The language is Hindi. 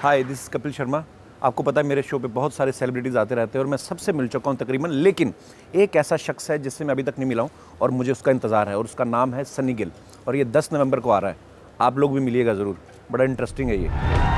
हाय दिस कपिल शर्मा आपको पता है मेरे शो पे बहुत सारे सेलिब्रिटीज़ आते रहते हैं और मैं सबसे मिल चुका हूँ तकरीबन लेकिन एक ऐसा शख्स है जिससे मैं अभी तक नहीं मिला हूँ और मुझे उसका इंतज़ार है और उसका नाम है सनी गिल और ये 10 नवंबर को आ रहा है आप लोग भी मिलिएगा ज़रूर बड़ा इंटरेस्टिंग है ये